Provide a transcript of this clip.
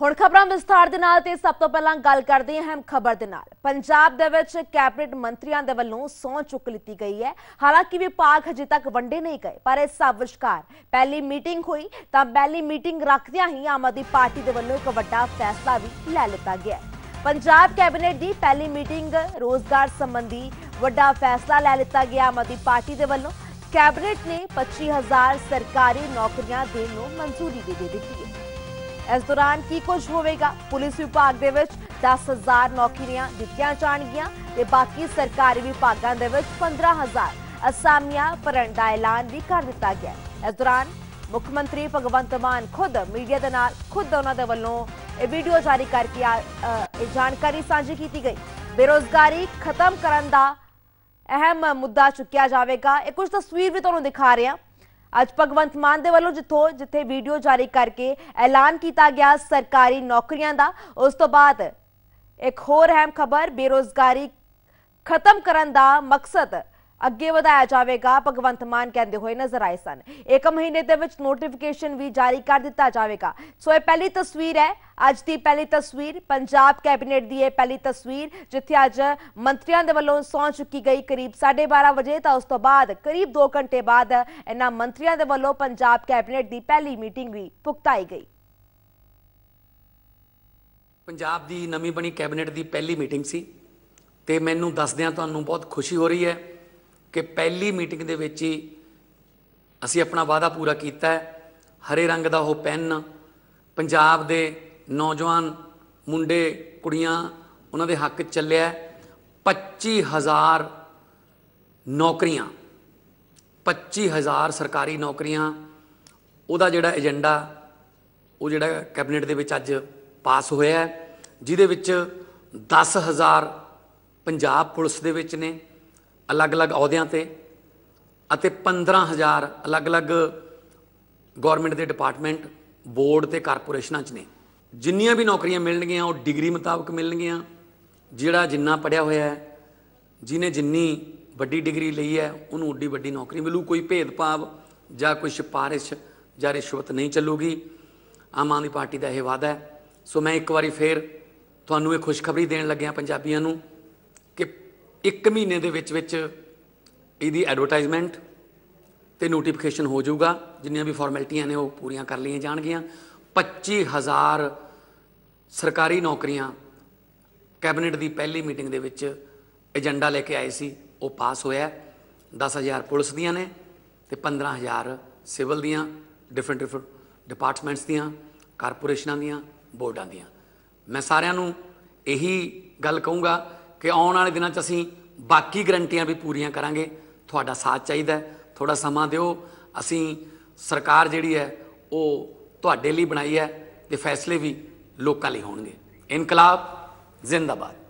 ਹੁਣ ਖਬਰਾਂ ਵਿਸਥਾਰ ਦੇ ਨਾਲ ਤੇ ਸਭ ਤੋਂ ਪਹਿਲਾਂ ਗੱਲ ਕਰਦੇ ਹਾਂ ਖਬਰ ਦੇ ਨਾਲ ਪੰਜਾਬ ਦੇ ਵਿੱਚ ਕੈਬਨਿਟ ਮੰਤਰੀਆਂ ਦੇ ਵੱਲੋਂ ਸੌਂ ਚੁੱਕ ਲਈ ਗਈ ਹੈ ਹਾਲਾਂਕਿ ਵਿਭਾਗ ਹਜੇ ਤੱਕ ਵੰਡੇ ਨਹੀਂ ਗਏ ਪਰ ਇਸ ਸਭ ਵਿਚਕਾਰ ਪਹਿਲੀ ਮੀਟਿੰਗ ਹੋਈ ਤਾਂ ਪਹਿਲੀ ਮੀਟਿੰਗ ਰੱਖਦਿਆਂ ਹੀ ਆਮ ਆਦਮੀ ਪਾਰਟੀ ਦੇ ਵੱਲੋਂ ਇੱਕ ਵੱਡਾ ਫੈਸਲਾ ਵੀ ਲੈ ਲਿੱਤਾ ਗਿਆ ਪੰਜਾਬ ਕੈਬਨਿਟ ਦੀ ਪਹਿਲੀ ਮੀਟਿੰਗ ਰੋਜ਼ਗਾਰ ਸੰਬੰਧੀ ਵੱਡਾ ਫੈਸਲਾ ਲੈ ਲਿੱਤਾ ਗਿਆ ਆਮ ਆਦਮੀ ਪਾਰਟੀ ਦੇ ਵੱਲੋਂ ਕੈਬਨਿਟ ਨੇ 25000 ਸਰਕਾਰੀ ਨੌਕਰੀਆਂ ਦੇਣ ਨੂੰ ਮਨਜ਼ੂਰੀ ਦੇ ਦਿੱਤੀ ਹੈ ਇਸ ਦੌਰਾਨ ਕੀ ਕੁਝ ਹੋਵੇਗਾ ਪੁਲਿਸ ਵਿਭਾਗ ਦੇ ਵਿੱਚ 10000 ਨੌਕਰੀਆਂ ਦਿੱਤੀਆਂ ਜਾਣਗੀਆਂ ਤੇ ਬਾਕੀ ਸਰਕਾਰੀ ਵਿਭਾਗਾਂ ਦੇ ਵਿੱਚ 15000 ਅਸਾਮੀਆਂ ਭਰਨ ਦਾ ਐਲਾਨ ਵੀ ਕਰ ਦਿੱਤਾ ਗਿਆ ਇਸ ਦੌਰਾਨ ਮੁੱਖ ਮੰਤਰੀ ਭਗਵੰਤ ਮਾਨ ਖੁਦ ਮੀਡੀਆ ਦੇ ਨਾਲ ਖੁਦ ਉਹਨਾਂ ਦੇ ਵੱਲੋਂ ਇਹ ਵੀਡੀਓ ਜਾਰੀ ਕਰਕੇ ਇਹ ਜਾਣਕਾਰੀ ਸਾਂਝੀ ਕੀਤੀ ਗਈ ਬੇਰੋਜ਼ਗਾਰੀ ਖਤਮ ਕਰਨ ਦਾ ਅਹਿਮ ਮੁੱਦਾ ਚੁੱਕਿਆ ਜਾਵੇਗਾ ਇਹ ਕੁਝ ਤਸਵੀਰ ਵੀ ਤੁਹਾਨੂੰ ਦਿਖਾ ਰਹੇ ਹਾਂ ਅੱਜ ਭਗਵੰਤ ਮਾਨ ਦੇ ਵੱਲੋਂ ਜਿੱਥੋਂ ਜਿੱਥੇ ਵੀਡੀਓ ਜਾਰੀ ਕਰਕੇ ਐਲਾਨ ਕੀਤਾ ਗਿਆ ਸਰਕਾਰੀ ਨੌਕਰੀਆਂ ਦਾ ਉਸ ਤੋਂ ਬਾਅਦ ਇੱਕ ਹੋਰ ਅਹਿਮ ਖਬਰ ਬੇਰੋਜ਼ਗਾਰੀ ਖਤਮ ਕਰਨ ਦਾ ਮਕਸਦ ਅੱਗੇ ਵਧਾਇਆ ਜਾਵੇਗਾ ਭਗਵੰਤ ਮਾਨ ਕਹਿੰਦੇ ਹੋਏ ਨਜ਼ਰ ਆਏ ਸਨ ਇੱਕ ਮਹੀਨੇ ਦੇ ਵਿੱਚ ਨੋਟੀਫਿਕੇਸ਼ਨ ਵੀ ਜਾਰੀ ਕਰ ਦਿੱਤਾ ਜਾਵੇਗਾ ਸੋ ਇਹ ਪਹਿਲੀ ਤਸਵੀਰ ਹੈ ਅੱਜ ਦੀ ਪਹਿਲੀ ਤਸਵੀਰ ਪੰਜਾਬ ਕੈਬਨਿਟ ਦੀ ਇਹ ਪਹਿਲੀ ਤਸਵੀਰ ਜਿੱਥੇ ਅੱਜ ਮੰਤਰੀਆਂ ਦੇ ਵੱਲੋਂ ਸੌਂ ਚੁੱਕੀ ਗਈ ਕਰੀਬ 12:30 ਵਜੇ ਤਾਂ ਉਸ ਤੋਂ ਬਾਅਦ ਕਰੀਬ 2 ਘੰਟੇ ਬਾਅਦ ਇਹਨਾਂ ਮੰਤਰੀਆਂ ਦੇ ਵੱਲੋਂ ਪੰਜਾਬ ਕੈਬਨਿਟ ਦੀ ਪਹਿਲੀ ਮੀਟਿੰਗ ਵੀ ਪੁਕਤਾਈ ਗਈ ਪੰਜਾਬ ਦੀ ਨਵੀਂ ਬਣੀ ਕੈਬਨਿਟ ਦੀ ਪਹਿਲੀ ਮੀਟਿੰਗ ਸੀ ਤੇ ਮੈਨੂੰ ਦੱਸਦਿਆਂ ਤੁਹਾਨੂੰ ਬਹੁਤ ਖੁਸ਼ੀ ਹੋ ਰਹੀ ਹੈ ਕਿ ਪਹਿਲੀ ਮੀਟਿੰਗ ਦੇ ਵਿੱਚ ਹੀ ਅਸੀਂ ਆਪਣਾ ਵਾਅਦਾ ਪੂਰਾ ਕੀਤਾ ਹੈ ਹਰੇ ਰੰਗ ਦਾ ਉਹ ਪੈਨ ਪੰਜਾਬ ਦੇ ਨੌਜਵਾਨ ਮੁੰਡੇ ਕੁੜੀਆਂ ਉਹਨਾਂ ਦੇ ਹੱਕ ਚੱਲਿਆ 25000 ਨੌਕਰੀਆਂ 25000 ਸਰਕਾਰੀ ਨੌਕਰੀਆਂ ਉਹਦਾ ਜਿਹੜਾ ਏਜੰਡਾ ਉਹ ਜਿਹੜਾ ਕੈਬਨਿਟ ਦੇ ਵਿੱਚ ਅੱਜ ਪਾਸ ਹੋਇਆ ਹੈ ਜਿਹਦੇ ਵਿੱਚ 10000 ਪੰਜਾਬ ਪੁਲਿਸ ਦੇ ਵਿੱਚ ਨੇ ਅਲੱਗ-ਅਲੱਗ ਅਹੁਦਿਆਂ ਤੇ ਅਤੇ 15000 ਅਲੱਗ-ਅਲੱਗ ਗਵਰਨਮੈਂਟ ਦੇ ਡਿਪਾਰਟਮੈਂਟ ਬੋਰਡ ਤੇ ਕਾਰਪੋਰੇਸ਼ਨਾਂ 'ਚ ਨੇ ਜਿੰਨੀਆਂ ਵੀ ਨੌਕਰੀਆਂ ਮਿਲਣਗੀਆਂ ਉਹ ਡਿਗਰੀ ਮੁਤਾਬਕ ਮਿਲਣਗੀਆਂ ਜਿਹੜਾ ਜਿੰਨਾ ਪੜਿਆ ਹੋਇਆ ਹੈ ਜਿਨੇ ਜਿੰਨੀ ਵੱਡੀ ਡਿਗਰੀ ਲਈ ਹੈ ਉਹਨੂੰ ਉੱਡੀ ਵੱਡੀ ਨੌਕਰੀ ਮਿਲੂ ਕੋਈ ਭੇਦਭਾਵ ਜਾਂ ਕੋਈ ਸਿਫਾਰਿਸ਼ ਜਾਂ ਰਿਸ਼ਵਤ ਨਹੀਂ ਚੱਲੂਗੀ ਆਮ ਆਦਮੀ ਪਾਰਟੀ ਦਾ ਇਹ ਵਾਅਦਾ ਹੈ ਸੋ ਮੈਂ ਇੱਕ ਵਾਰੀ ਫੇਰ ਤੁਹਾਨੂੰ ਇਹ ਖੁਸ਼ਖਬਰੀ ਦੇਣ ਲੱਗਿਆ ਪੰਜਾਬੀਆਂ ਨੂੰ ਇੱਕ ਮਹੀਨੇ ਦੇ ਵਿੱਚ ਵਿੱਚ ਇਹਦੀ ਐਡਵਰਟਾਈਜ਼ਮੈਂਟ ਤੇ ਨੋਟੀਫਿਕੇਸ਼ਨ ਹੋ ਜਾਊਗਾ ਜਿੰਨੀਆਂ ਵੀ ਫਾਰਮੈਲਿਟੀਆਂ ਨੇ ਉਹ ਪੂਰੀਆਂ ਕਰ ਲਈਆਂ ਜਾਣਗੀਆਂ 25000 ਸਰਕਾਰੀ ਨੌਕਰੀਆਂ ਕੈਬਨਿਟ ਦੀ ਪਹਿਲੀ ਮੀਟਿੰਗ ਦੇ ਵਿੱਚ ਏਜੰਡਾ ਲੈ ਕੇ ਆਏ ਸੀ ਉਹ ਪਾਸ ਹੋਇਆ 10000 ਪੁਲਿਸ ਦੀਆਂ ਨੇ ਤੇ 15000 ਸਿਵਲ ਦੀਆਂ ਡਿਫਰੈਂਟ ਡਿਫਰੈਂਟ ਡਿਪਾਰਟਮੈਂਟਸ ਦੀਆਂ ਕਾਰਪੋਰੇਸ਼ਨਾਂ ਦੀਆਂ ਬੋਰਡਾਂ ਦੀਆਂ ਮੈਂ ਸਾਰਿਆਂ ਨੂੰ ਇਹੀ ਗੱਲ ਕਹੂੰਗਾ ਕਿ ਆਉਣ ਵਾਲੇ ਦਿਨਾਂ 'ਚ ਅਸੀਂ ਬਾਕੀ ਗਰੰਟੀਆਂ ਵੀ ਪੂਰੀਆਂ ਕਰਾਂਗੇ ਤੁਹਾਡਾ ਸਾਥ ਚਾਹੀਦਾ ਥੋੜਾ ਸਮਾਂ ਦਿਓ ਅਸੀਂ ਸਰਕਾਰ ਜਿਹੜੀ ਹੈ ਉਹ ਤੁਹਾਡੇ ਲਈ ਬਣਾਈ ਹੈ ਤੇ ਫੈਸਲੇ ਵੀ ਲੋਕਾਂ ਲਈ ਹੋਣਗੇ ਇਨਕਲਾਬ ਜ਼ਿੰਦਾਬਾਦ